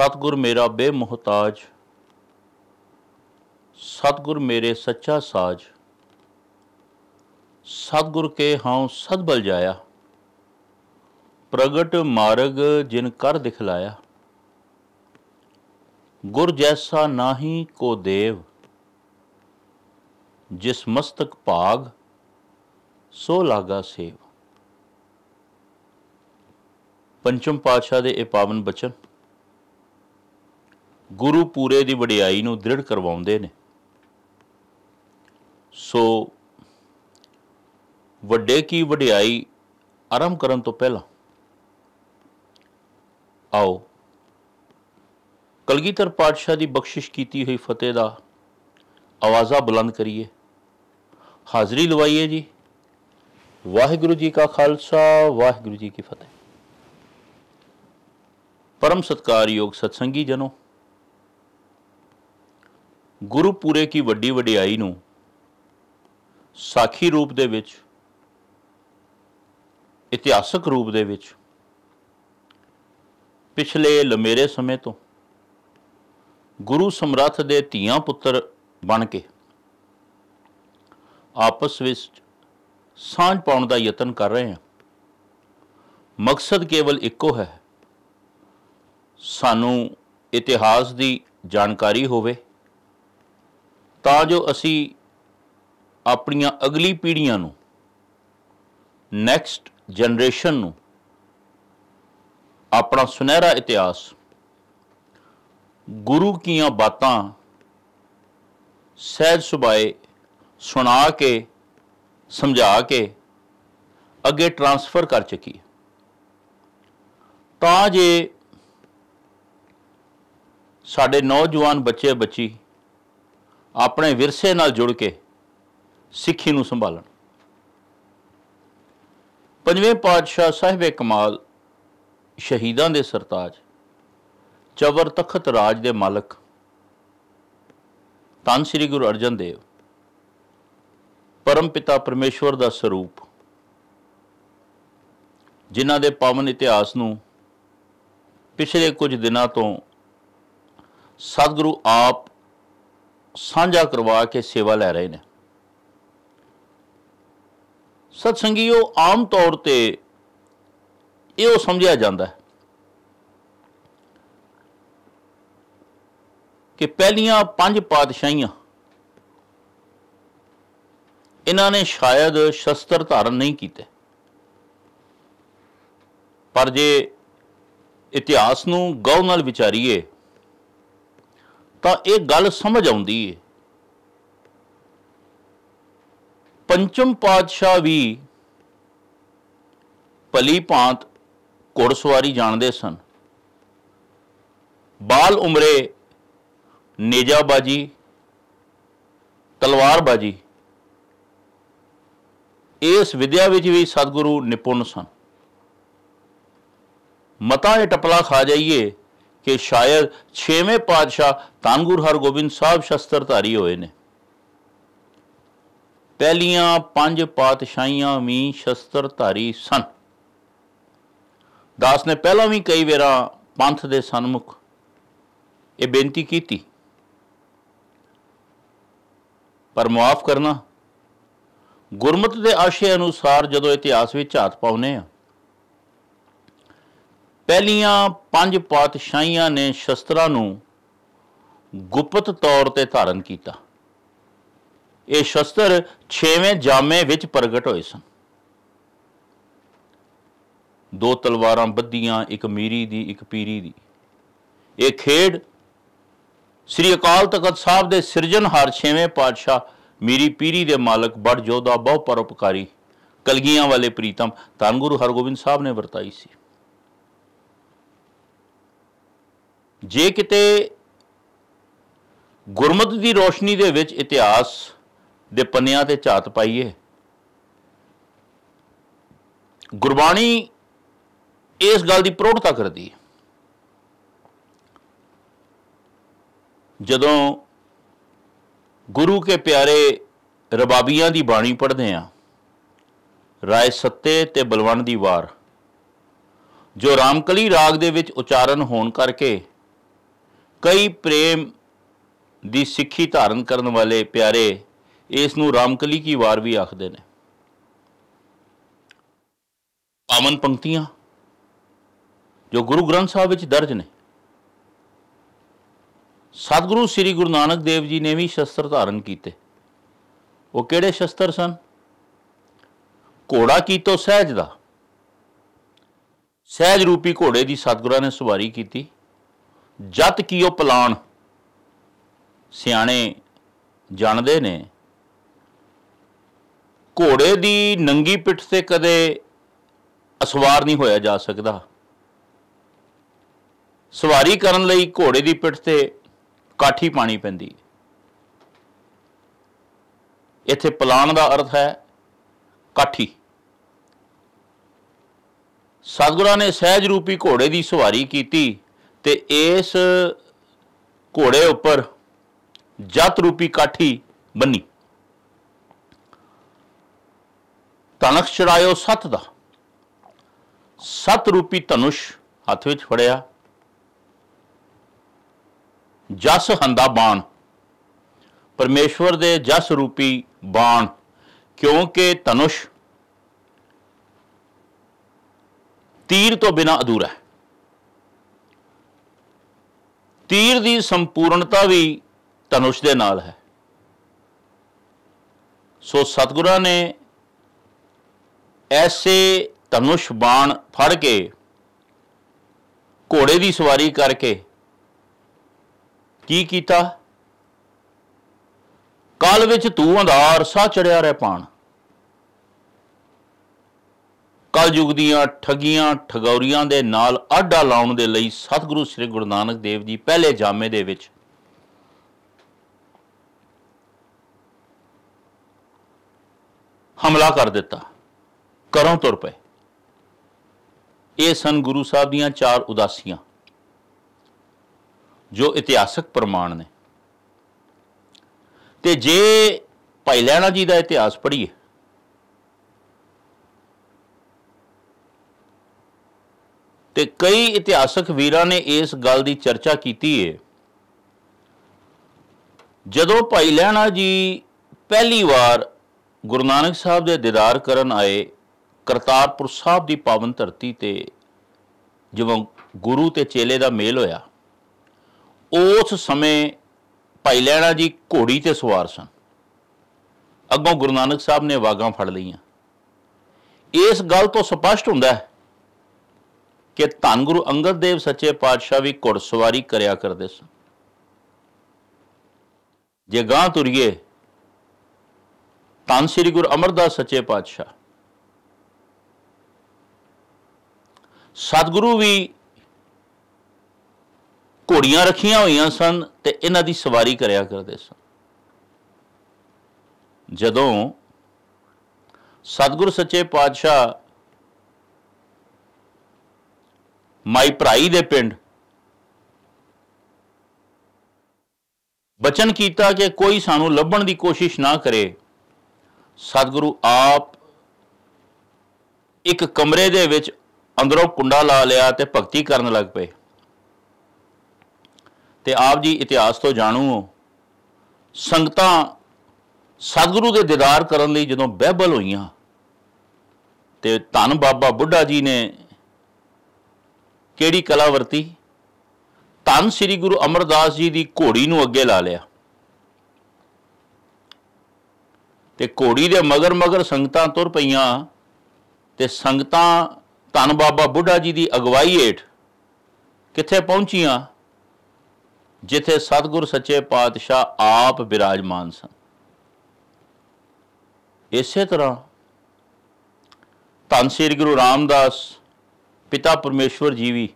ਸਤਗੁਰ ਮੇਰਾ ਬੇਮਹਤਾਜ ਸਤਗੁਰ ਮੇਰੇ ਸੱਚਾ ਸਾਜ ਸਤਗੁਰ ਕੇ ਹਾਉ ਸਦਬਲ ਜਾਇਆ ਪ੍ਰਗਟ ਮਾਰਗ ਜਿਨ ਕਰ ਦਿਖਲਾਇਆ ਗੁਰ ਜੈਸਾ ਨਾਹੀ ਕੋ ਦੇਵ ਜਿਸ ਮਸਤਕ ਭਾਗ ਸੋ ਲਾਗਾ ਸੇਵ ਪੰਚਮ ਪਾਤਸ਼ਾਹ ਦੇ ਇਹ ਪਾਵਨ ਬਚਨ ਗੁਰੂ ਪੂਰੇ ਦੀ ਵਡਿਆਈ ਨੂੰ ਦ੍ਰਿੜ ਕਰਵਾਉਂਦੇ ਨੇ ਸੋ ਵੱਡੇ ਕੀ ਵਡਿਆਈ ਆਰੰਭ ਕਰਨ ਤੋਂ ਪਹਿਲਾਂ ਆਓ ਕਲਗੀਧਰ ਪਾਤਸ਼ਾਹ ਦੀ ਬਖਸ਼ਿਸ਼ ਕੀਤੀ ਹੋਈ ਫਤਿਹ ਦਾ ਆਵਾਜ਼ਾ ਬੁਲੰਦ ਕਰੀਏ ਹਾਜ਼ਰੀ ਲਵਾਈਏ ਜੀ ਵਾਹਿਗੁਰੂ ਜੀ ਕਾ ਖਾਲਸਾ ਵਾਹਿਗੁਰੂ ਜੀ ਕੀ ਫਤਿਹ ਪਰਮ ਸਤਕਾਰਯੋਗ ਸਤਸੰਗੀ ਜਨੋ ਗੁਰੂ ਪੂਰੇ ਕੀ ਵੱਡੀ ਵਡਿਆਈ ਨੂੰ ਸਾਖੀ ਰੂਪ ਦੇ ਵਿੱਚ ਇਤਿਹਾਸਕ ਰੂਪ ਦੇ ਵਿੱਚ ਪਿਛਲੇ ਲਮੇਰੇ ਸਮੇਂ ਤੋਂ ਗੁਰੂ ਸਮਰੱਥ ਦੇ ਧੀਆਂ ਪੁੱਤਰ ਬਣ ਕੇ ਆਪਸ ਵਿੱਚ ਸਾਂਝ ਪਾਉਣ ਦਾ ਯਤਨ ਕਰ ਰਹੇ ਹਾਂ ਮਕਸਦ ਕੇਵਲ ਇੱਕੋ ਹੈ ਸਾਨੂੰ ਇਤਿਹਾਸ ਦੀ ਜਾਣਕਾਰੀ ਹੋਵੇ ਤਾਂ ਜੋ ਅਸੀਂ ਆਪਣੀਆਂ ਅਗਲੀ ਪੀੜ੍ਹੀਆਂ ਨੂੰ ਨੈਕਸਟ ਜਨਰੇਸ਼ਨ ਨੂੰ ਆਪਣਾ ਸੁਨਹਿਰਾ ਇਤਿਹਾਸ ਗੁਰੂ ਕੀਆਂ ਬਾਤਾਂ ਸਹਿਜ ਸੁਭਾਏ ਸੁਣਾ ਕੇ ਸਮਝਾ ਕੇ ਅੱਗੇ ਟਰਾਂਸਫਰ ਕਰ ਚੁੱਕੀ ਹੈ ਤਾਂ ਜੇ ਸਾਡੇ ਨੌਜਵਾਨ ਬੱਚੇ ਬੱਚੀ ਆਪਣੇ ਵਿਰਸੇ ਨਾਲ ਜੁੜ ਕੇ ਸਿੱਖੀ ਨੂੰ ਸੰਭਾਲਣ ਪੰਜਵੇਂ ਪਾਤਸ਼ਾਹ ਸਾਹਿਬੇ ਕਮਾਲ ਸ਼ਹੀਦਾਂ ਦੇ ਸਰਤਾਜ ਚਵਰ ਤਖਤ ਰਾਜ ਦੇ ਮਾਲਕ ਤਾਂ ਸ੍ਰੀ ਗੁਰੂ ਅਰਜਨ ਦੇਵ ਪਰਮ ਪਿਤਾ ਪਰਮੇਸ਼ਵਰ ਦਾ ਸਰੂਪ ਜਿਨ੍ਹਾਂ ਦੇ ਪਵਨ ਇਤਿਹਾਸ ਨੂੰ ਪਿਛਲੇ ਕੁਝ ਦਿਨਾਂ ਤੋਂ ਸਤਿਗੁਰੂ ਆਪ ਸਾਂਝਾ ਕਰਵਾ ਕੇ ਸੇਵਾ ਲੈ ਰਹੇ ਨੇ ਸਤਸੰਗੀਓ ਆਮ ਤੌਰ ਤੇ ਇਹੋ ਸਮਝਿਆ ਜਾਂਦਾ ਹੈ ਕਿ ਪਹਿਲੀਆਂ ਪੰਜ ਪਾਤਸ਼ਾਹੀਆਂ ਇਹਨਾਂ ਨੇ ਸ਼ਾਇਦ ਸ਼ਸਤਰ ਧਾਰਨ ਨਹੀਂ ਕੀਤੇ ਪਰ ਜੇ ਇਤਿਹਾਸ ਨੂੰ ਗੌਰ ਨਾਲ ਵਿਚਾਰੀਏ ਤਾਂ ਇਹ ਗੱਲ ਸਮਝ ਆਉਂਦੀ ਏ ਪੰਚਮ ਪਾਤਸ਼ਾਹ ਵੀ ਪਲੀ ਭਾਂਤ ਘੋੜਸਵਾਰੀ ਜਾਣਦੇ ਸਨ ਬਾਲ ਉਮਰੇ ਨੇਜਾਬਾਜੀ ਤਲਵਾਰਬਾਜੀ ਇਸ ਵਿਦਿਆ ਵਿੱਚ ਵੀ ਸਤਿਗੁਰੂ ਨਿਪੁੰਨ ਸਨ ਮਤਾ ਇਹ ਟਪਲਾ ਖਾ ਜਾਈਏ ਕਿ ਸ਼ਾਇਦ 6ਵੇਂ ਪਾਤਸ਼ਾਹ ਤਾਨਗੁਰ ਹਰਗੋਬਿੰਦ ਸਾਹਿਬ ਸ਼ਸਤਰਧਾਰੀ ਹੋਏ ਨੇ ਪਹਿਲੀਆਂ ਪੰਜ ਪਾਤਸ਼ਾਹੀਆਂ ਵੀ ਸ਼ਸਤਰਧਾਰੀ ਸਨ ਦਾਸ ਨੇ ਪਹਿਲਾਂ ਵੀ ਕਈ ਵਾਰਾਂ ਪੰਥ ਦੇ ਸਨਮੁਖ ਇਹ ਬੇਨਤੀ ਕੀਤੀ ਪਰ ਮਾਫ ਕਰਨਾ ਗੁਰਮਤ ਦੇ ਆਸ਼ੇ ਅਨੁਸਾਰ ਜਦੋਂ ਇਤਿਹਾਸ ਵਿੱਚ ਝਾਤ ਪਾਉਨੇ ਆ ਪਹਿਲੀਆਂ ਪੰਜ ਪਾਤਸ਼ਾਹੀਆਂ ਨੇ ਸ਼ਸਤਰਾਂ ਨੂੰ ਗੁਪਤ ਤੌਰ ਤੇ ਧਾਰਨ ਕੀਤਾ ਇਹ ਸ਼ਸਤਰ 6ਵੇਂ ਜਾਮੇ ਵਿੱਚ ਪ੍ਰਗਟ ਹੋਏ ਸਨ ਦੋ ਤਲਵਾਰਾਂ ਬੱਧੀਆਂ ਇੱਕ ਮੀਰੀ ਦੀ ਇੱਕ ਪੀਰੀ ਦੀ ਇਹ ਖੇਡ ਸ੍ਰੀ ਅਕਾਲ ਤਖਤ ਸਾਹਿਬ ਦੇ ਸਿਰਜਣਹਾਰ 6ਵੇਂ ਪਾਤਸ਼ਾਹ ਮੀਰੀ ਪੀਰੀ ਦੇ ਮਾਲਕ ਬੜ ਜੋਧਾ ਬਹੁ ਪਰਉਪਕਾਰੀ ਕਲਗੀਆਂ ਵਾਲੇ ਪ੍ਰੀਤਮ ਧੰਗੁਰੂ ਹਰਗੋਬਿੰਦ ਸਾਹਿਬ ਨੇ ਵਰਤਾਈ ਸੀ ਜੇ ਕਿਤੇ ਗੁਰਮਤਿ ਦੀ ਰੋਸ਼ਨੀ ਦੇ ਵਿੱਚ ਇਤਿਹਾਸ ਦੇ ਪੰਨਿਆਂ ਤੇ ਝਾਤ ਪਾਈਏ ਗੁਰਬਾਣੀ ਇਸ ਗੱਲ ਦੀ ਪ੍ਰੋੜਤਾ ਕਰਦੀ ਹੈ ਜਦੋਂ ਗੁਰੂ ਕੇ ਪਿਆਰੇ ਰਬਾਬੀਆਂ ਦੀ ਬਾਣੀ ਪੜ੍ਹਦੇ ਆ ਰਾਏ ਸੱਤੇ ਤੇ ਬਲਵੰਡ ਦੀ ਵਾਰ ਜੋ ਰਾਮਕਲੀ ਰਾਗ ਦੇ ਵਿੱਚ ਉਚਾਰਨ ਹੋਣ ਕਰਕੇ ਕਈ ਪ੍ਰੇਮ ਦੀ ਸਿੱਖੀ ਧਾਰਨ ਕਰਨ ਵਾਲੇ ਪਿਆਰੇ ਇਸ ਨੂੰ ਰਾਮਕਲੀ ਕੀ ਵਾਰ ਵੀ ਆਖਦੇ ਨੇ ਪਾਵਨ ਪੰਕਤੀਆਂ ਜੋ ਗੁਰੂ ਗ੍ਰੰਥ ਸਾਹਿਬ ਵਿੱਚ ਦਰਜ ਨੇ ਸਤਿਗੁਰੂ ਸ੍ਰੀ ਗੁਰੂ ਨਾਨਕ ਦੇਵ ਜੀ ਨੇ ਵੀ ਸ਼ਸਤਰ ਧਾਰਨ ਕੀਤੇ ਉਹ ਕਿਹੜੇ ਸ਼ਸਤਰ ਸਨ ਘੋੜਾ ਕੀਤੋ ਸਹਿਜ ਦਾ ਸਹਿਜ ਰੂਪੀ ਘੋੜੇ ਦੀ ਸਤਿਗੁਰਾਂ ਨੇ ਸਵਾਰੀ ਕੀਤੀ ਜਤ ਕੀ ਉਹ ਪਲਾਨ ਸਿਆਣੇ ਜਾਣਦੇ ਨੇ ਘੋੜੇ ਦੀ ਨੰਗੀ ਪਿੱਠ ਤੇ ਕਦੇ ਅਸਵਾਰ ਨਹੀਂ ਹੋਇਆ ਜਾ ਸਕਦਾ ਸਵਾਰੀ ਕਰਨ ਲਈ ਘੋੜੇ ਦੀ ਪਿੱਠ ਤੇ ਕਾਠੀ ਪਾਣੀ ਪੈਂਦੀ ਇੱਥੇ ਪਲਾਨ ਦਾ ਅਰਥ ਹੈ ਕਾਠੀ ਸਤਗੁਰਾਂ ਨੇ ਸਹਿਜ ਰੂਪੀ ਘੋੜੇ ਦੀ ਸਵਾਰੀ ਕੀਤੀ ਤੇ ਇਸ ਘੋੜੇ ਉੱਪਰ ਜਤ ਰੂਪੀ ਕਾਠੀ ਬੰਨੀ ਤਨਖ ਚੜਾਇਓ ਸਤ ਦਾ ਸਤ ਰੂਪੀ ਧਨੁਸ਼ ਹੱਥ ਵਿੱਚ ਫੜਿਆ ਜਸ ਹੰਦਾ ਬਾਣ ਪਰਮੇਸ਼ਵਰ ਦੇ ਜਸ ਰੂਪੀ ਬਾਣ ਕਿਉਂਕਿ ਧਨੁਸ਼ ਤੀਰ ਤੋਂ ਬਿਨਾ ਅਧੂਰਾ ਹੈ ਤੀਰ ਦੀ ਸੰਪੂਰਨਤਾ ਵੀ ਧਨੁਸ਼ ਦੇ ਨਾਲ ਹੈ ਸੋ ਸਤਗੁਰਾਂ ਨੇ ਐਸੇ ਧਨੁਸ਼ ਬਾਣ ਫੜ ਕੇ ਘੋੜੇ ਦੀ ਸਵਾਰੀ ਕਰਕੇ ਕੀ ਕੀਤਾ ਕਾਲ ਵਿੱਚ ਤੂੰ ਅੰਧਾਰ ਸਾ ਚੜਿਆ ਰਹਿ ਪਾਣ ਕਲਯੁਗ ਦੀਆਂ ਠਗੀਆਂ ਠਗੌਰੀਆਂ ਦੇ ਨਾਲ ਆਡਾ ਲਾਉਣ ਦੇ ਲਈ ਸਤਿਗੁਰੂ ਸ੍ਰੀ ਗੁਰੂ ਨਾਨਕ ਦੇਵ ਜੀ ਪਹਿਲੇ ਜਾਮੇ ਦੇ ਵਿੱਚ ਹਮਲਾ ਕਰ ਦਿੱਤਾ ਕਰੋਂ ਤੁਰ ਪਏ ਇਹ ਸਨ ਗੁਰੂ ਸਾਹਿਬ ਦੀਆਂ ਚਾਰ ਉਦਾਸੀਆਂ ਜੋ ਇਤਿਹਾਸਕ ਪ੍ਰਮਾਣ ਨੇ ਤੇ ਜੇ ਭਾਈ ਲੈਣਾ ਜੀ ਦਾ ਇਤਿਹਾਸ ਪੜ੍ਹੀਏ ਤੇ ਕਈ ਇਤਿਹਾਸਕ ਵੀਰਾਂ ਨੇ ਇਸ ਗੱਲ ਦੀ ਚਰਚਾ ਕੀਤੀ ਹੈ ਜਦੋਂ ਭਾਈ ਲਹਿਣਾ ਜੀ ਪਹਿਲੀ ਵਾਰ ਗੁਰੂ ਨਾਨਕ ਸਾਹਿਬ ਦੇ ਦੀਦਾਰ ਕਰਨ ਆਏ ਕਰਤਾਰਪੁਰ ਸਾਹਿਬ ਦੀ ਪਾਵਨ ਧਰਤੀ ਤੇ ਜਦੋਂ ਗੁਰੂ ਤੇ ਚੇਲੇ ਦਾ ਮੇਲ ਹੋਇਆ ਉਸ ਸਮੇਂ ਭਾਈ ਲੈਣਾ ਜੀ ਘੋੜੀ ਤੇ ਸਵਾਰ ਸਨ ਅੱਗੋਂ ਗੁਰੂ ਨਾਨਕ ਸਾਹਿਬ ਨੇ ਵਾਗਾਂ ਫੜ ਲਈਆਂ ਇਸ ਗੱਲ ਤੋਂ ਸਪਸ਼ਟ ਹੁੰਦਾ ਹੈ ਕਿ ਧੰਨ ਗੁਰੂ ਅੰਗਦ ਦੇਵ ਸੱਚੇ ਪਾਤਸ਼ਾਹ ਵੀ ਘੋੜਸਵਾਰੀ ਕਰਿਆ ਕਰਦੇ ਸਨ ਜੇ ਗਾਂ ਤੁਰੀਏ ਤਾਂ ਸ੍ਰੀ ਗੁਰੂ ਅਮਰਦਾਸ ਸੱਚੇ ਪਾਤਸ਼ਾਹ ਸਤਿਗੁਰੂ ਵੀ ਘੋੜੀਆਂ ਰੱਖੀਆਂ ਹੋਈਆਂ ਸਨ ਤੇ ਇਹਨਾਂ ਦੀ ਸਵਾਰੀ ਕਰਿਆ ਕਰਦੇ ਸਨ ਜਦੋਂ ਸਤਿਗੁਰ ਸੱਚੇ ਪਾਤਸ਼ਾਹ ਮਾਈ ਭਰਾਈ ਦੇ ਪਿੰਡ ਬਚਨ ਕੀਤਾ ਕਿ ਕੋਈ ਸਾਨੂੰ ਲੱਭਣ ਦੀ ਕੋਸ਼ਿਸ਼ ਨਾ ਕਰੇ ਸਤਿਗੁਰੂ ਆਪ ਇੱਕ ਕਮਰੇ ਦੇ ਵਿੱਚ ਅੰਦਰੋਂ ਕੁੰਡਾ ਲਾ ਲਿਆ ਤੇ ਭਗਤੀ ਕਰਨ ਲੱਗ ਪਏ ਤੇ ਆਪ ਜੀ ਇਤਿਹਾਸ ਤੋਂ ਜਾਣੂ ਹੋ ਸੰਗਤਾਂ ਸਤਿਗੁਰੂ ਦੇ ਦੀਦਾਰ ਕਰਨ ਲਈ ਜਦੋਂ ਬਹਿਬਲ ਹੋਈਆਂ ਤੇ ਧੰਨ ਬਾਬਾ ਬੁੱਢਾ ਜੀ ਨੇ ਕਿਹੜੀ ਕਲਾ ਵਰਤੀ ਤਨ ਸ੍ਰੀ ਗੁਰੂ ਅਮਰਦਾਸ ਜੀ ਦੀ ਘੋੜੀ ਨੂੰ ਅੱਗੇ ਲਾ ਲਿਆ ਤੇ ਘੋੜੀ ਦੇ ਮਗਰ ਮਗਰ ਸੰਗਤਾਂ ਤੁਰ ਪਈਆਂ ਤੇ ਸੰਗਤਾਂ ਧੰਨ ਬਾਬਾ ਬੁੱਢਾ ਜੀ ਦੀ ਅਗਵਾਈ ਹੇਠ ਕਿੱਥੇ ਪਹੁੰਚੀਆਂ ਜਿੱਥੇ ਸਤਗੁਰ ਸੱਚੇ ਪਾਤਸ਼ਾਹ ਆਪ ਬਿਰਾਜਮਾਨ ਸਨ ਇਸੇ ਤਰ੍ਹਾਂ ਧੰਨ ਸ੍ਰੀ ਗੁਰੂ ਰਾਮਦਾਸ ਪਿਤਾ ਪਰਮੇਸ਼ਵਰ ਜੀ ਵੀ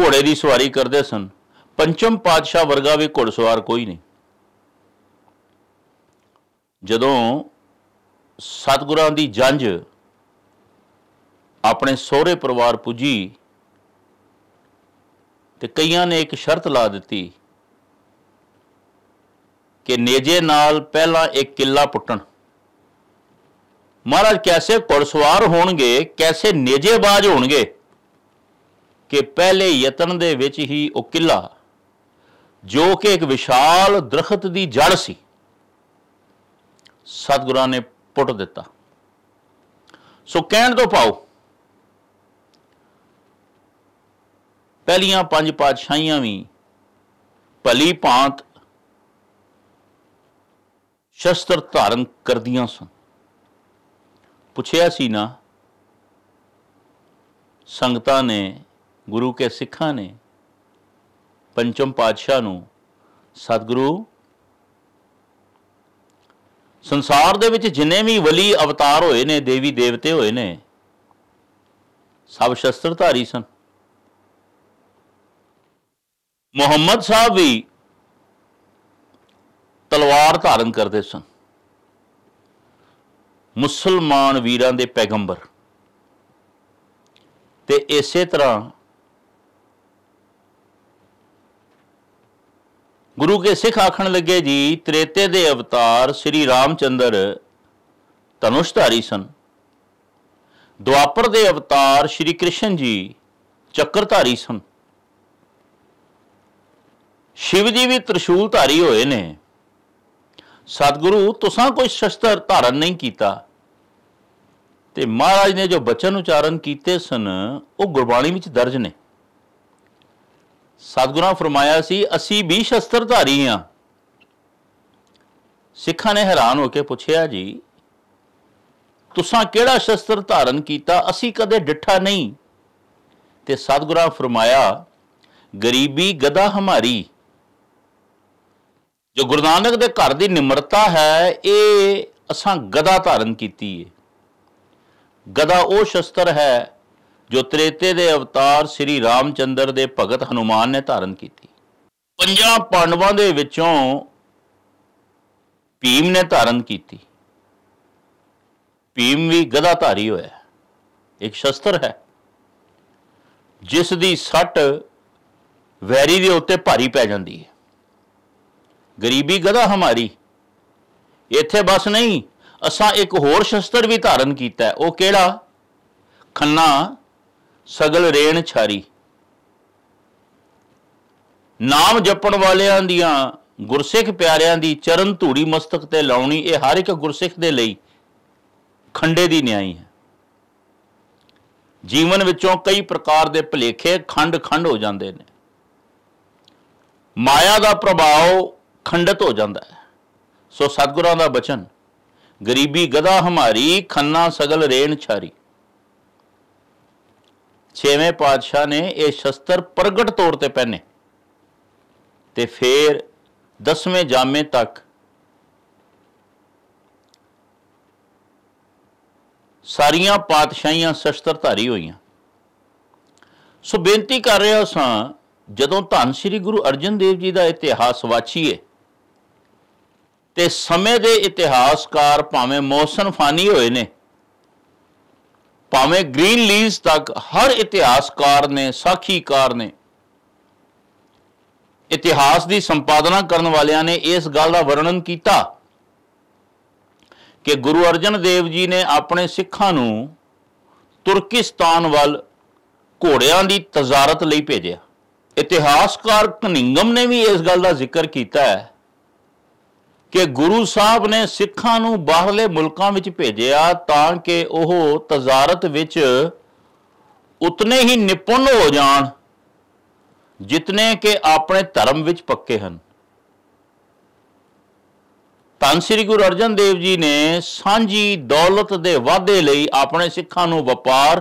ਘੋੜੇ ਦੀ ਸਵਾਰੀ ਕਰਦੇ ਸਨ ਪੰਚਮ ਪਾਤਸ਼ਾਹ ਵਰਗਾ ਵੀ ਘੋੜਸਵਾਰ ਕੋਈ ਨਹੀਂ ਜਦੋਂ ਸਤਗੁਰਾਂ ਦੀ ਜੰਜ ਆਪਣੇ ਸਹੁਰੇ ਪਰਿਵਾਰ ਪੁੱਜੀ ਤੇ ਕਈਆਂ ਨੇ ਇੱਕ ਸ਼ਰਤ ਲਾ ਦਿੱਤੀ ਕਿ ਨੇਜੇ ਨਾਲ ਪਹਿਲਾਂ ਇੱਕ ਕਿੱਲਾ ਪੁੱਟਣ ਮਹਾਰਾਜ ਕੈਸੇ ਕੁਰਸਵਾਰ ਹੋਣਗੇ ਕੈਸੇ ਨੇਜੇਬਾਜ਼ ਹੋਣਗੇ ਕਿ ਪਹਿਲੇ ਯਤਨ ਦੇ ਵਿੱਚ ਹੀ ਉਹ ਕਿਲਾ ਜੋ ਕਿ ਇੱਕ ਵਿਸ਼ਾਲ ਦਰਖਤ ਦੀ ਜੜ ਸੀ ਸਤਗੁਰਾਂ ਨੇ ਪੁੱਟ ਦਿੱਤਾ ਸੋ ਕਹਿਣ ਤੋਂ ਪਾਓ ਪਹਿਲੀਆਂ ਪੰਜ ਪਾਤਸ਼ਾਹੀਆਂ ਵੀ ਭਲੀ ਭਾਂਤ ਸ਼ਸਤਰ ਧਾਰਨ ਕਰਦੀਆਂ ਸਨ ਪੁੱਛਿਆ ਸੀ ਨਾ ਸੰਗਤਾਂ ਨੇ ਗੁਰੂ ਕੇ ਸਿੱਖਾਂ ਨੇ ਪੰਚਮ ਪਾਤਸ਼ਾਹ ਨੂੰ ਸਤਿਗੁਰੂ ਸੰਸਾਰ ਦੇ ਵਿੱਚ ਜਿੰਨੇ ਵੀ ਵਲੀ ਅਵਤਾਰ ਹੋਏ ਨੇ ਦੇਵੀ ਦੇਵਤੇ ਹੋਏ ਨੇ ਸਭ ਸ਼ਸਤਰਧਾਰੀ ਸਨ ਮੁਹੰਮਦ ਸਾਹਿਬ ਵੀ ਤਲਵਾਰ ਧਾਰਨ ਕਰਦੇ ਸਨ ਮੁਸਲਮਾਨ ਵੀਰਾਂ ਦੇ ਪੈਗੰਬਰ ਤੇ ਇਸੇ ਤਰ੍ਹਾਂ ਗੁਰੂ ਕੇ ਸਿੱਖ ਆਖਣ ਲੱਗੇ ਜੀ ਤ੍ਰੇਤੇ ਦੇ ਅਵਤਾਰ ਸ੍ਰੀ ਰਾਮਚੰਦਰ ਤਨੁਸ਼ਧਾਰੀ ਸਨ ਦੁਆਪਰ ਦੇ ਅਵਤਾਰ ਸ੍ਰੀ ਕ੍ਰਿਸ਼ਨ ਜੀ ਚੱਕਰਧਾਰੀ ਸਨ ਸ਼ਿਵ ਜੀ ਵੀ ਤ੍ਰਿਸ਼ੂਲਧਾਰੀ ਹੋਏ ਨੇ ਸਤਿਗੁਰੂ ਤੁਸਾਂ ਕੋਈ ਸ਼ਸਤਰ ਧਾਰਨ ਨਹੀਂ ਕੀਤਾ ਤੇ ਮਹਾਰਾਜ ਨੇ ਜੋ ਬਚਨ ਉਚਾਰਨ ਕੀਤੇ ਸਨ ਉਹ ਗੁਰਬਾਣੀ ਵਿੱਚ ਦਰਜ ਨੇ ਸਤਗੁਰਾਂ ਫਰਮਾਇਆ ਸੀ ਅਸੀਂ ਵੀ ਸ਼ਸਤਰਧਾਰੀ ਹਾਂ ਸਿੱਖਾਂ ਨੇ ਹੈਰਾਨ ਹੋ ਕੇ ਪੁੱਛਿਆ ਜੀ ਤੁਸੀਂ ਕਿਹੜਾ ਸ਼ਸਤਰ ਧਾਰਨ ਕੀਤਾ ਅਸੀਂ ਕਦੇ ਡਿੱਠਾ ਨਹੀਂ ਤੇ ਸਤਗੁਰਾਂ ਫਰਮਾਇਆ ਗਰੀਬੀ ਗਦਾ ਹਮਾਰੀ ਜੋ ਗੁਰਦਾਨਕ ਦੇ ਘਰ ਦੀ ਨਿਮਰਤਾ ਹੈ ਇਹ ਅਸਾਂ ਗਦਾ ਧਾਰਨ ਕੀਤੀ ਹੈ ਗਦਾ ਉਹ ਸ਼ਸਤਰ ਹੈ ਜੋ ਤ੍ਰੇਤੇ ਦੇ ਅਵਤਾਰ ਸ੍ਰੀ ਰਾਮਚੰਦਰ ਦੇ ਭਗਤ ਹਨੂਮਾਨ ਨੇ ਧਾਰਨ ਕੀਤੀ ਪੰਜਾਂ ਪਾਂਡਵਾਂ ਦੇ ਵਿੱਚੋਂ ਭੀਮ ਨੇ ਧਾਰਨ ਕੀਤੀ ਭੀਮ ਵੀ ਗਦਾ ਧਾਰੀ ਹੋਇਆ ਇੱਕ ਸ਼ਸਤਰ ਹੈ ਜਿਸ ਦੀ ਸੱਟ ਵੈਰੀ ਦੇ ਉੱਤੇ ਭਾਰੀ ਪੈ ਜਾਂਦੀ ਹੈ ਗਰੀਬੀ ਗਦਾ ਹਮਾਰੀ ਇੱਥੇ ਬਸ ਨਹੀਂ ਅਸਾਂ ਇੱਕ ਹੋਰ ਸ਼ਸਤਰ ਵੀ ਧਾਰਨ ਕੀਤਾ ਉਹ ਕਿਹੜਾ ਖੰਨਾ ਸਗਲ ਰੇਣ ਛਾਰੀ ਨਾਮ ਜਪਣ ਵਾਲਿਆਂ ਦੀਆਂ ਗੁਰਸਿੱਖ ਪਿਆਰਿਆਂ ਦੀ ਚਰਨ ਧੂੜੀ ਮਸਤਕ ਤੇ ਲਾਉਣੀ ਇਹ ਹਰ ਇੱਕ ਗੁਰਸਿੱਖ ਦੇ ਲਈ ਖੰਡੇ ਦੀ ਨਿਆਈ ਹੈ ਜੀਵਨ ਵਿੱਚੋਂ ਕਈ ਪ੍ਰਕਾਰ ਦੇ ਭਲੇਖੇ ਖੰਡ-ਖੰਡ ਹੋ ਜਾਂਦੇ ਨੇ ਮਾਇਆ ਦਾ ਪ੍ਰਭਾਵ ਖੰਡਤ ਹੋ ਜਾਂਦਾ ਹੈ ਸੋ ਸਤਿਗੁਰਾਂ ਦਾ ਬਚਨ ਗਰੀਬੀ ਗਦਾ ਹਮਾਰੀ ਖੰਨਾ ਸਗਲ ਰੇਣ ਛਾਰੀ ਛੇਵੇਂ ਪਾਤਸ਼ਾਹ ਨੇ ਇਹ ਸ਼ਸਤਰ ਪ੍ਰਗਟ ਤੌਰ ਤੇ ਪਹਿਨੇ ਤੇ ਫੇਰ 10ਵੇਂ ਜਾਮੇ ਤੱਕ ਸਾਰੀਆਂ ਪਾਤਸ਼ਾਹੀਆਂ ਸ਼ਸਤਰਧਾਰੀ ਹੋਈਆਂ ਸੋ ਬੇਨਤੀ ਕਰ ਰਿਹਾ ਸਾਂ ਜਦੋਂ ਧੰਨ ਸ੍ਰੀ ਗੁਰੂ ਅਰਜਨ ਦੇਵ ਜੀ ਦਾ ਇਤਿਹਾਸ ਵਾਚੀਏ ਤੇ ਸਮੇਂ ਦੇ ਇਤਿਹਾਸਕਾਰ ਭਾਵੇਂ ਮੌਸਮ ਫਾਨੀ ਹੋਏ ਨੇ ਭਾਵੇਂ ਗ੍ਰੀਨ ਲੀਜ਼ ਤੱਕ ਹਰ ਇਤਿਹਾਸਕਾਰ ਨੇ ਸਾਖੀਕਾਰ ਨੇ ਇਤਿਹਾਸ ਦੀ ਸੰਪਾਦਨਾ ਕਰਨ ਵਾਲਿਆਂ ਨੇ ਇਸ ਗੱਲ ਦਾ ਵਰਣਨ ਕੀਤਾ ਕਿ ਗੁਰੂ ਅਰਜਨ ਦੇਵ ਜੀ ਨੇ ਆਪਣੇ ਸਿੱਖਾਂ ਨੂੰ ਤੁਰਕਿਸਤਾਨ ਵੱਲ ਘੋੜਿਆਂ ਦੀ ਤਜ਼ਾਰਤ ਲਈ ਭੇਜਿਆ ਇਤਿਹਾਸਕਾਰ ਕਨਿੰਗਮ ਨੇ ਵੀ ਇਸ ਗੱਲ ਦਾ ਜ਼ਿਕਰ ਕੀਤਾ ਹੈ ਕਿ ਗੁਰੂ ਸਾਹਿਬ ਨੇ ਸਿੱਖਾਂ ਨੂੰ ਬਾਹਰਲੇ ਮੁਲਕਾਂ ਵਿੱਚ ਭੇਜਿਆ ਤਾਂ ਕਿ ਉਹ ਤਜ਼ਾਰਤ ਵਿੱਚ ਉਤਨੇ ਹੀ ਨਿਪੁੰਨ ਹੋ ਜਾਣ ਜਿਤਨੇ ਕਿ ਆਪਣੇ ਧਰਮ ਵਿੱਚ ਪੱਕੇ ਹਨ ਤਾਂ ਸ੍ਰੀ ਗੁਰੂ ਅਰਜਨ ਦੇਵ ਜੀ ਨੇ ਸਾਂਝੀ ਦੌਲਤ ਦੇ ਵਾਧੇ ਲਈ ਆਪਣੇ ਸਿੱਖਾਂ ਨੂੰ ਵਪਾਰ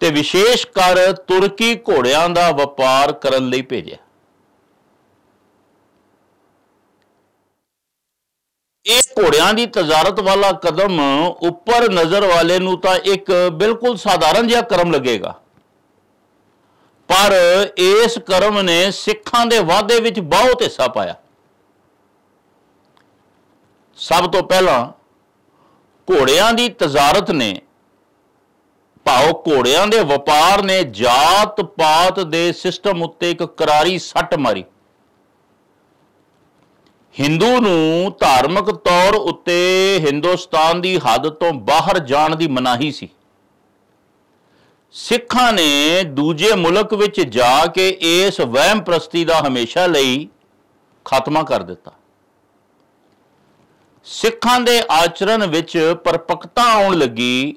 ਤੇ ਵਿਸ਼ੇਸ਼ ਕਰ ਤੁਰਕੀ ਘੋੜਿਆਂ ਦਾ ਵਪਾਰ ਕਰਨ ਲਈ ਭੇਜਿਆ ਇਹ ਘੋੜਿਆਂ ਦੀ ਤਜਾਰਤ ਵਾਲਾ ਕਦਮ ਉੱਪਰ ਨਜ਼ਰ ਵਾਲੇ ਨੂੰ ਤਾਂ ਇੱਕ ਬਿਲਕੁਲ ਸਾਧਾਰਨ ਜਿਹਾ ਕਰਮ ਲੱਗੇਗਾ ਪਰ ਇਸ ਕਰਮ ਨੇ ਸਿੱਖਾਂ ਦੇ ਵਾਅਦੇ ਵਿੱਚ ਬਹੁਤ ਹਿੱਸਾ ਪਾਇਆ ਸਭ ਤੋਂ ਪਹਿਲਾਂ ਘੋੜਿਆਂ ਦੀ ਤਜਾਰਤ ਨੇ ਭਾਉ ਘੋੜਿਆਂ ਦੇ ਵਪਾਰ ਨੇ ਜਾਤ ਪਾਤ ਦੇ ਸਿਸਟਮ ਉੱਤੇ ਇੱਕ ਕਰਾਰੀ ਸੱਟ ਮਾਰੀ ਹਿੰਦੂ ਨੂੰ ਧਾਰਮਿਕ ਤੌਰ ਉੱਤੇ ਹਿੰਦੁਸਤਾਨ ਦੀ ਹੱਦ ਤੋਂ ਬਾਹਰ ਜਾਣ ਦੀ ਮਨਾਹੀ ਸੀ ਸਿੱਖਾਂ ਨੇ ਦੂਜੇ ਮੁਲਕ ਵਿੱਚ ਜਾ ਕੇ ਇਸ ਵਹਿਮ ਪ੍ਰਸਤੀ ਦਾ ਹਮੇਸ਼ਾ ਲਈ ਖਾਤਮਾ ਕਰ ਦਿੱਤਾ ਸਿੱਖਾਂ ਦੇ ਆਚਰਣ ਵਿੱਚ ਪਰਪਕਤਾ ਆਉਣ ਲੱਗੀ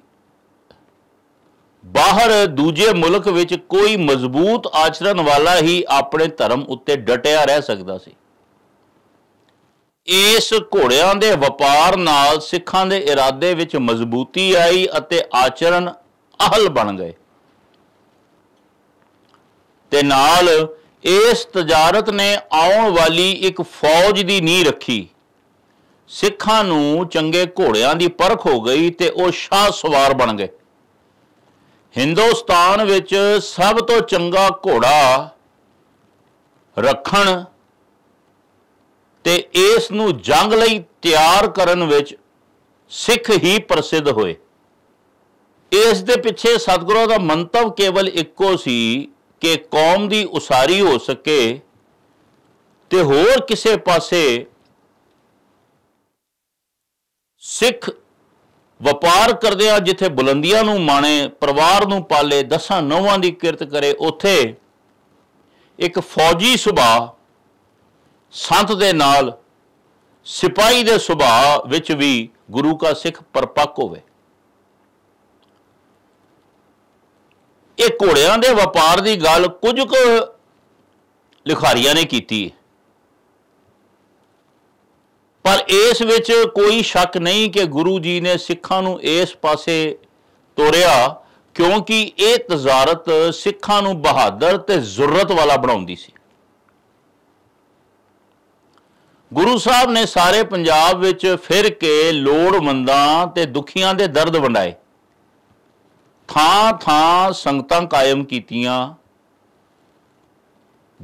ਬਾਹਰ ਦੂਜੇ ਮੁਲਕ ਵਿੱਚ ਕੋਈ ਮਜ਼ਬੂਤ ਆਚਰਣ ਵਾਲਾ ਹੀ ਆਪਣੇ ਧਰਮ ਉੱਤੇ ਡਟਿਆ ਰਹਿ ਸਕਦਾ ਸੀ ਇਸ ਘੋੜਿਆਂ ਦੇ ਵਪਾਰ ਨਾਲ ਸਿੱਖਾਂ ਦੇ ਇਰਾਦੇ ਵਿੱਚ ਮਜ਼ਬੂਤੀ ਆਈ ਅਤੇ ਆਚਰਣ ਅਹਲ ਬਣ ਗਏ ਤੇ ਨਾਲ ਇਸ ਤਜਾਰਤ ਨੇ ਆਉਣ ਵਾਲੀ ਇੱਕ ਫੌਜ ਦੀ ਨੀ ਰੱਖੀ ਸਿੱਖਾਂ ਨੂੰ ਚੰਗੇ ਘੋੜਿਆਂ ਦੀ ਪਰਖ ਹੋ ਗਈ ਤੇ ਉਹ ਸ਼ਾਹ ਸਵਾਰ ਬਣ ਗਏ ਹਿੰਦੁਸਤਾਨ ਵਿੱਚ ਸਭ ਤੋਂ ਚੰਗਾ ਘੋੜਾ ਰੱਖਣ ਤੇ ਇਸ ਨੂੰ ਜੰਗ ਲਈ ਤਿਆਰ ਕਰਨ ਵਿੱਚ ਸਿੱਖ ਹੀ ਪ੍ਰਸਿੱਧ ਹੋਏ ਇਸ ਦੇ ਪਿੱਛੇ ਸਤਿਗੁਰੂ ਦਾ ਮੰਤਵ ਕੇਵਲ ਇੱਕੋ ਸੀ ਕਿ ਕੌਮ ਦੀ ਉਸਾਰੀ ਹੋ ਸਕੇ ਤੇ ਹੋਰ ਕਿਸੇ ਪਾਸੇ ਸਿੱਖ ਵਪਾਰ ਕਰਦੇ ਆ ਜਿੱਥੇ ਬੁਲੰਦੀਆਂ ਨੂੰ ਮਾਣੇ ਪਰਿਵਾਰ ਨੂੰ ਪਾਲੇ ਦਸਾਂ ਨੌਵਾਂ ਦੀ ਕਿਰਤ ਕਰੇ ਉਥੇ ਇੱਕ ਫੌਜੀ ਸੁਭਾਅ ਸੰਤ ਦੇ ਨਾਲ ਸਿਪਾਈ ਦੇ ਸੁਭਾਅ ਵਿੱਚ ਵੀ ਗੁਰੂ ਦਾ ਸਿੱਖ ਪਰਪੱਕ ਹੋਵੇ ਇਹ ਘੋੜਿਆਂ ਦੇ ਵਪਾਰ ਦੀ ਗੱਲ ਕੁਝ ਕੁ ਲਿਖਾਰੀਆਂ ਨੇ ਕੀਤੀ ਪਰ ਇਸ ਵਿੱਚ ਕੋਈ ਸ਼ੱਕ ਨਹੀਂ ਕਿ ਗੁਰੂ ਜੀ ਨੇ ਸਿੱਖਾਂ ਨੂੰ ਇਸ ਪਾਸੇ ਤੋਰਿਆ ਕਿਉਂਕਿ ਇਹ ਤਜ਼ਾਰਤ ਸਿੱਖਾਂ ਨੂੰ ਬਹਾਦਰ ਤੇ ਜ਼ੁਰਰਤ ਵਾਲਾ ਬਣਾਉਂਦੀ ਸੀ ਗੁਰੂ ਸਾਹਿਬ ਨੇ ਸਾਰੇ ਪੰਜਾਬ ਵਿੱਚ ਫਿਰ ਕੇ ਲੋੜਵੰਦਾਂ ਤੇ ਦੁਖੀਆਂ ਦੇ ਦਰਦ ਵੰਡਾਏ ਥਾਂ ਥਾਂ ਸੰਗਤਾਂ ਕਾਇਮ ਕੀਤੀਆਂ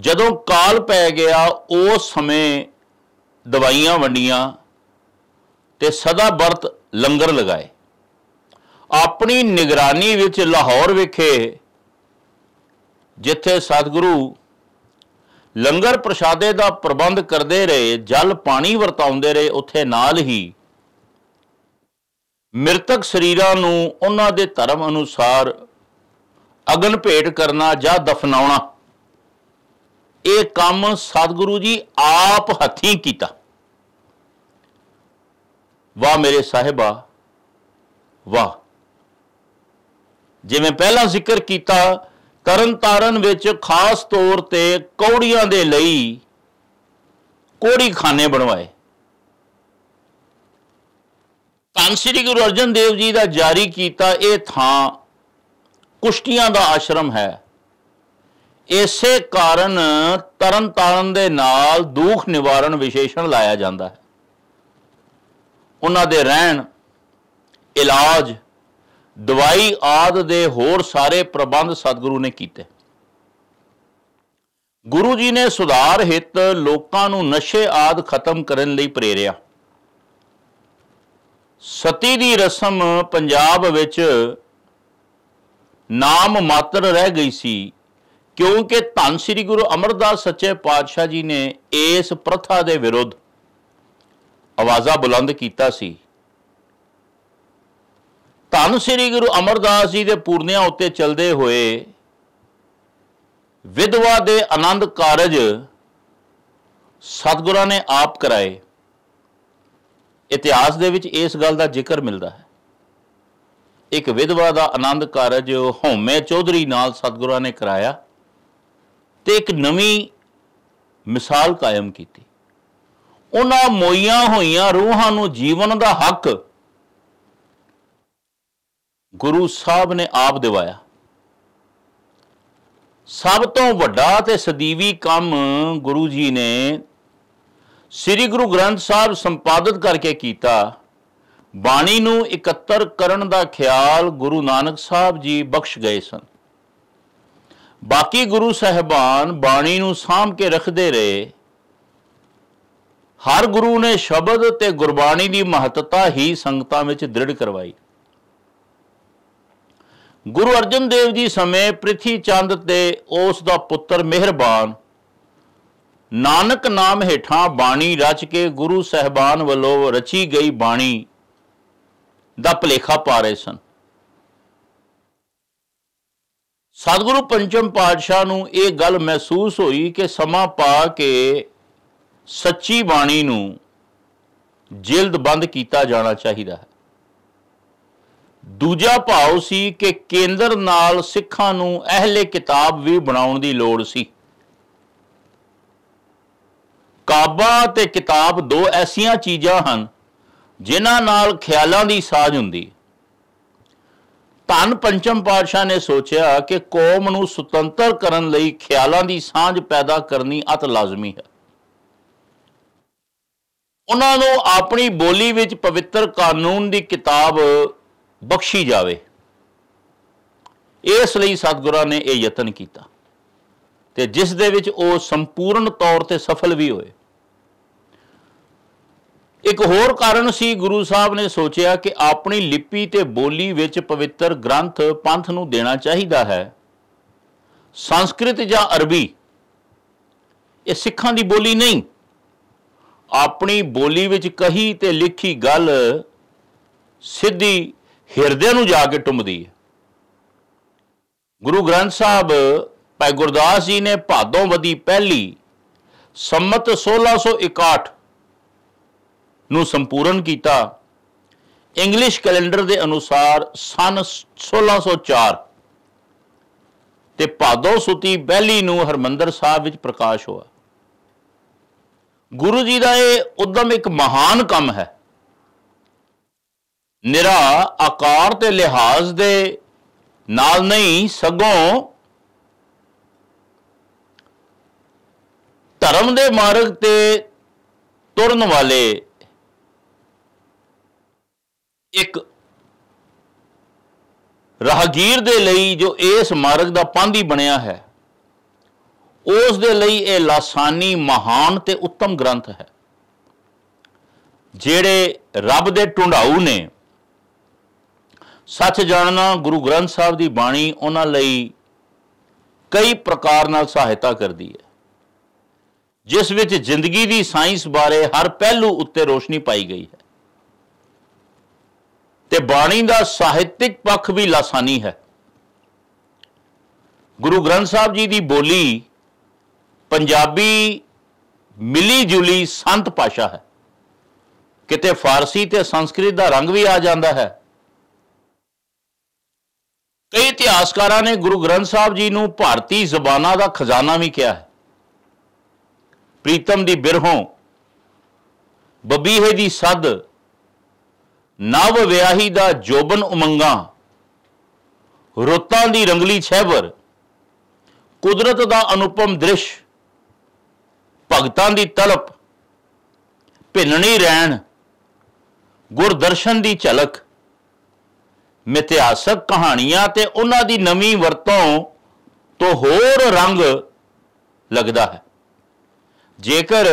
ਜਦੋਂ ਕਾਲ ਪੈ ਗਿਆ ਉਸ ਸਮੇਂ ਦਵਾਈਆਂ ਵੰਡੀਆਂ ਤੇ ਸਦਾ ਵਰਤ ਲੰਗਰ ਲਗਾਏ ਆਪਣੀ ਨਿਗਰਾਨੀ ਵਿੱਚ ਲਾਹੌਰ ਵਿਖੇ ਜਿੱਥੇ ਸਤਿਗੁਰੂ ਲੰਗਰ ਪ੍ਰਸ਼ਾਦੇ ਦਾ ਪ੍ਰਬੰਧ ਕਰਦੇ ਰਹੇ ਜਲ ਪਾਣੀ ਵਰਤਾਉਂਦੇ ਰਹੇ ਉੱਥੇ ਨਾਲ ਹੀ ਮ੍ਰਿਤਕ ਸਰੀਰਾਂ ਨੂੰ ਉਹਨਾਂ ਦੇ ਧਰਮ ਅਨੁਸਾਰ ਅਗਨ ਭੇਟ ਕਰਨਾ ਜਾਂ ਦਫਨਾਉਣਾ ਇਹ ਕੰਮ ਸਤਿਗੁਰੂ ਜੀ ਆਪ ਹੱਥੀਂ ਕੀਤਾ ਵਾਹ ਮੇਰੇ ਸਾਹਿਬਾ ਵਾਹ ਜਿਵੇਂ ਪਹਿਲਾਂ ਜ਼ਿਕਰ ਕੀਤਾ ਤਰਨਤਾਰਨ ਵਿੱਚ ਖਾਸ ਤੌਰ ਤੇ ਕੌੜੀਆਂ ਦੇ ਲਈ ਕੋੜੀ ਖਾਨੇ ਬਣਵਾਏ ਤਾਂ ਸ੍ਰੀ ਗੁਰੂ ਅਰਜਨ ਦੇਵ ਜੀ ਦਾ ਜਾਰੀ ਕੀਤਾ ਇਹ ਥਾਂ ਕੁਸ਼ਤੀਆਂ ਦਾ ਆਸ਼ਰਮ ਹੈ ਇਸੇ ਕਾਰਨ ਤਰਨਤਾਰਨ ਦੇ ਨਾਲ ਦੁੱਖ ਨਿਵਾਰਨ ਵਿਸ਼ੇਸ਼ਣ ਲਾਇਆ ਜਾਂਦਾ ਹੈ ਉਹਨਾਂ ਦੇ ਰਹਿਣ ਇਲਾਜ ਦਵਾਈ ਆਦ ਦੇ ਹੋਰ ਸਾਰੇ ਪ੍ਰਬੰਧ ਸਤਿਗੁਰੂ ਨੇ ਕੀਤੇ ਗੁਰੂ ਜੀ ਨੇ ਸੁਧਾਰ ਹਿੱਤ ਲੋਕਾਂ ਨੂੰ ਨਸ਼ੇ ਆਦ ਖਤਮ ਕਰਨ ਲਈ ਪ੍ਰੇਰਿਆ ਸਤੀ ਦੀ ਰਸਮ ਪੰਜਾਬ ਵਿੱਚ ਨਾਮ ਮਾਤਰ ਰਹਿ ਗਈ ਸੀ ਕਿਉਂਕਿ ਧੰਨ ਸ੍ਰੀ ਗੁਰੂ ਅਮਰਦਾਸ ਸੱਚੇ ਪਾਤਸ਼ਾਹ ਜੀ ਨੇ ਇਸ ਪ੍ਰਥਾ ਦੇ ਵਿਰੁੱਧ ਆਵਾਜ਼ਾ ਬੁਲੰਦ ਕੀਤਾ ਸੀ ਧੰਨ ਸ੍ਰੀ ਗੁਰੂ ਅਮਰਦਾਸ ਜੀ ਦੇ ਪੂਰਨਿਆਂ ਉੱਤੇ ਚੱਲਦੇ ਹੋਏ ਵਿਧਵਾ ਦੇ ਆਨੰਦ ਕਾਰਜ ਸਤਗੁਰਾਂ ਨੇ ਆਪ ਕਰਾਏ ਇਤਿਹਾਸ ਦੇ ਵਿੱਚ ਇਸ ਗੱਲ ਦਾ ਜ਼ਿਕਰ ਮਿਲਦਾ ਹੈ ਇੱਕ ਵਿਧਵਾ ਦਾ ਆਨੰਦ ਕਾਰਜ ਹਉਮੈ ਚੌਧਰੀ ਨਾਲ ਸਤਗੁਰਾਂ ਨੇ ਕਰਾਇਆ ਤੇ ਇੱਕ ਨਵੀਂ ਮਿਸਾਲ ਕਾਇਮ ਕੀਤੀ ਉਹਨਾਂ ਮੋਈਆਂ ਹੋਈਆਂ ਰੂਹਾਂ ਨੂੰ ਜੀਵਨ ਦਾ ਹੱਕ ਗੁਰੂ ਸਾਹਿਬ ਨੇ ਆਪ ਦਿਵਾਇਆ ਸਭ ਤੋਂ ਵੱਡਾ ਤੇ ਸਦੀਵੀ ਕੰਮ ਗੁਰੂ ਜੀ ਨੇ ਸ੍ਰੀ ਗੁਰੂ ਗ੍ਰੰਥ ਸਾਹਿਬ ਸੰਪਾਦਿਤ ਕਰਕੇ ਕੀਤਾ ਬਾਣੀ ਨੂੰ ਇਕੱਤਰ ਕਰਨ ਦਾ ਖਿਆਲ ਗੁਰੂ ਨਾਨਕ ਸਾਹਿਬ ਜੀ ਬਖਸ਼ ਗਏ ਸਨ ਬਾਕੀ ਗੁਰੂ ਸਹਿਬਾਨ ਬਾਣੀ ਨੂੰ ਸਾਂਭ ਕੇ ਰੱਖਦੇ ਰਹੇ ਹਰ ਗੁਰੂ ਨੇ ਸ਼ਬਦ ਤੇ ਗੁਰਬਾਣੀ ਦੀ ਮਹੱਤਤਾ ਹੀ ਸੰਗਤਾਂ ਵਿੱਚ ਦ੍ਰਿੜ ਕਰਵਾਈ ਗੁਰੂ ਅਰਜਨ ਦੇਵ ਜੀ ਸਮੇਂ ਪ੍ਰਿਥੀ ਚੰਦ ਤੇ ਉਸ ਦਾ ਪੁੱਤਰ ਮਿਹਰਬਾਨ ਨਾਨਕ ਨਾਮ ਹੇਠਾਂ ਬਾਣੀ ਰਚ ਕੇ ਗੁਰੂ ਸਹਿਬਾਨ ਵੱਲੋਂ ਰਚੀ ਗਈ ਬਾਣੀ ਦਾ ਭਲੇਖਾ ਪਾ ਰਹੇ ਸਨ ਸਤਿਗੁਰੂ ਪੰਚਮ ਪਾਤਸ਼ਾਹ ਨੂੰ ਇਹ ਗੱਲ ਮਹਿਸੂਸ ਹੋਈ ਕਿ ਸਮਾਂ ਪਾ ਕੇ ਸੱਚੀ ਬਾਣੀ ਨੂੰ ਜਿਲਦ ਬੰਦ ਕੀਤਾ ਜਾਣਾ ਚਾਹੀਦਾ ਹੈ ਦੂਜਾ ਭਾਵ ਸੀ ਕਿ ਕੇਂਦਰ ਨਾਲ ਸਿੱਖਾਂ ਨੂੰ ਅਹਲੇ ਕਿਤਾਬ ਵੀ ਬਣਾਉਣ ਦੀ ਲੋੜ ਸੀ ਕਾਬਾ ਤੇ ਕਿਤਾਬ ਦੋ ਐਸੀਆਂ ਚੀਜ਼ਾਂ ਹਨ ਜਿਨ੍ਹਾਂ ਨਾਲ ਖਿਆਲਾਂ ਦੀ ਸਾਜ ਹੁੰਦੀ ਧੰਨ ਪੰਚਮ ਪਾਤਸ਼ਾਹ ਨੇ ਸੋਚਿਆ ਕਿ ਕੌਮ ਨੂੰ ਸੁਤੰਤਰ ਕਰਨ ਲਈ ਖਿਆਲਾਂ ਦੀ ਸਾਂਝ ਪੈਦਾ ਕਰਨੀ ਅਤ ਲਾਜ਼ਮੀ ਹੈ ਉਹਨਾਂ ਨੂੰ ਆਪਣੀ ਬੋਲੀ ਵਿੱਚ ਪਵਿੱਤਰ ਕਾਨੂੰਨ ਦੀ ਕਿਤਾਬ ਬਖਸ਼ੀ ਜਾਵੇ ਇਸ ਲਈ ਸਤਿਗੁਰਾਂ ਨੇ ਇਹ ਯਤਨ ਕੀਤਾ ਤੇ ਜਿਸ ਦੇ ਵਿੱਚ ਉਹ ਸੰਪੂਰਨ ਤੌਰ ਤੇ ਸਫਲ ਵੀ ਹੋਏ ਇੱਕ ਹੋਰ ਕਾਰਨ ਸੀ ਗੁਰੂ ਸਾਹਿਬ ਨੇ ਸੋਚਿਆ ਕਿ ਆਪਣੀ ਲਿਪੀ ਤੇ ਬੋਲੀ ਵਿੱਚ ਪਵਿੱਤਰ ਗ੍ਰੰਥ ਪੰਥ ਨੂੰ ਦੇਣਾ ਚਾਹੀਦਾ ਹੈ ਸੰਸਕ੍ਰਿਤ ਜਾਂ ਅਰਬੀ ਇਹ ਸਿੱਖਾਂ ਦੀ ਬੋਲੀ ਨਹੀਂ ਆਪਣੀ ਬੋਲੀ ਵਿੱਚ ਕਹੀ ਤੇ ਲਿਖੀ ਗੱਲ ਸਿੱਧੀ ਹਿਰਦੇ ਨੂੰ ਜਾ ਕੇ ਟੁੰਮਦੀ ਹੈ ਗੁਰੂ ਗ੍ਰੰਥ ਸਾਹਿਬ ਪੈ ਗੁਰਦਾਸ ਜੀ ਨੇ ਭਾਦੋਂ ਵਦੀ ਪਹਿਲੀ ਸੰਮਤ 1661 ਨੂੰ ਸੰਪੂਰਨ ਕੀਤਾ ਇੰਗਲਿਸ਼ ਕੈਲੰਡਰ ਦੇ ਅਨੁਸਾਰ ਸਨ 1604 ਤੇ ਭਾਦੋਂ ਸੁਤੀ ਬਹਿਲੀ ਨੂੰ ਹਰਮੰਦਰ ਸਾਹਿਬ ਵਿੱਚ ਪ੍ਰਕਾਸ਼ ਹੋਇਆ ਗੁਰੂ ਜੀ ਦਾ ਇਹ ਉਦਮ ਇੱਕ ਮਹਾਨ ਕੰਮ ਹੈ ਨਿਰਾ ਆਕਾਰ ਤੇ ਲਿਹਾਜ਼ ਦੇ ਨਾਲ ਨਹੀਂ ਸਗੋਂ ਧਰਮ ਦੇ ਮਾਰਗ ਤੇ ਤੁਰਨ ਵਾਲੇ ਇੱਕ ਰਾਹਗੀਰ ਦੇ ਲਈ ਜੋ ਇਸ ਮਾਰਗ ਦਾ ਪੰਧੀ ਬਣਿਆ ਹੈ ਉਸ ਦੇ ਲਈ ਇਹ ਲਾਸਾਨੀ ਮਹਾਨ ਤੇ ਉੱਤਮ ਗ੍ਰੰਥ ਹੈ ਜਿਹੜੇ ਰੱਬ ਦੇ ਟੁੰਡਾਉ ਨੇ ਸੱਚ ਜਾਣਨਾ ਗੁਰੂ ਗ੍ਰੰਥ ਸਾਹਿਬ ਦੀ ਬਾਣੀ ਉਹਨਾਂ ਲਈ ਕਈ ਪ੍ਰਕਾਰ ਨਾਲ ਸਹਾਇਤਾ ਕਰਦੀ ਹੈ ਜਿਸ ਵਿੱਚ ਜ਼ਿੰਦਗੀ ਦੀ ਸਾਇੰਸ ਬਾਰੇ ਹਰ ਪਹਿਲੂ ਉੱਤੇ ਰੋਸ਼ਨੀ ਪਾਈ ਗਈ ਹੈ ਤੇ ਬਾਣੀ ਦਾ ਸਾਹਿਤਿਕ ਪੱਖ ਵੀ ਲਾਸਾਨੀ ਹੈ ਗੁਰੂ ਗ੍ਰੰਥ ਸਾਹਿਬ ਜੀ ਦੀ ਬੋਲੀ ਪੰਜਾਬੀ ਮਿਲੀ ਜੁਲੀ ਸੰਤ ਭਾਸ਼ਾ ਹੈ ਕਿਤੇ ਫਾਰਸੀ ਤੇ ਸੰਸਕ੍ਰਿਤ ਦਾ ਰੰਗ ਵੀ ਆ ਜਾਂਦਾ ਹੈ ਕਈ ਇਤਿਹਾਸਕਾਰਾਂ ਨੇ ਗੁਰੂ ਗ੍ਰੰਥ ਸਾਹਿਬ ਜੀ ਨੂੰ ਭਾਰਤੀ ਜ਼ਬਾਨਾਂ ਦਾ ਖਜ਼ਾਨਾ ਵੀ ਕਿਹਾ ਹੈ ਪ੍ਰੀਤਮ ਦੀ ਬਿਰਹੋਂ ਬਬੀਹੇ ਦੀ ਸੱਦ ਨਵ ਵਿਆਹੀ ਦਾ ਜੋਬਨ ਉਮੰਗਾ ਰੁੱਤਾਂ ਦੀ ਰੰਗਲੀ ਛਹਿਬਰ ਕੁਦਰਤ ਦਾ ਅਨੁਪਮ ਦ੍ਰਿਸ਼ ਭਗਤਾਂ ਦੀ ਤਲਪ ਭਿੰਨਣੀ ਰਹਿਣ ਗੁਰਦਰਸ਼ਨ ਦੀ ਝਲਕ ਮਿਥਿਹਾਸਕ ਕਹਾਣੀਆਂ ਤੇ ਉਹਨਾਂ ਦੀ ਨਵੀਂ ਵਰਤੋਂ ਤੋਂ ਹੋਰ ਰੰਗ ਲੱਗਦਾ ਹੈ ਜੇਕਰ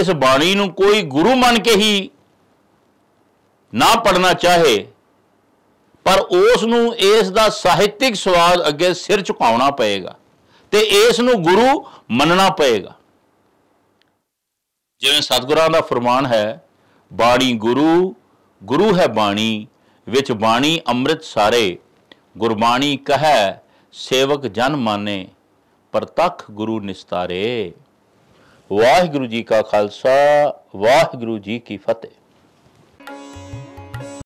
ਇਸ ਬਾਣੀ ਨੂੰ ਕੋਈ ਗੁਰੂ ਮੰਨ ਕੇ ਹੀ ਨਾ ਪੜਨਾ ਚਾਹੇ ਪਰ ਉਸ ਨੂੰ ਇਸ ਦਾ ਸਾਹਿਤਿਕ ਸਵਾਦ ਅੱਗੇ ਸਿਰ ਝੁਕਾਉਣਾ ਪਏਗਾ ਤੇ ਇਸ ਨੂੰ ਗੁਰੂ ਮੰਨਣਾ ਪਏਗਾ ਜਿਵੇਂ ਸਤਿਗੁਰਾਂ ਦਾ ਫਰਮਾਨ ਹੈ ਬਾਣੀ ਗੁਰੂ ਗੁਰੂ ਹੈ ਬਾਣੀ ਵਿੱਚ ਬਾਣੀ ਅੰਮ੍ਰਿਤ ਸਾਰੇ ਗੁਰਬਾਣੀ ਕਹੈ ਸੇਵਕ ਜਨ ਮਾਨੇ ਪ੍ਰਤੱਖ ਗੁਰੂ ਨਿਸਤਾਰੇ ਵਾਹਿਗੁਰੂ ਜੀ ਕਾ ਖਾਲਸਾ ਵਾਹਿਗੁਰੂ ਜੀ ਕੀ ਫਤਿਹ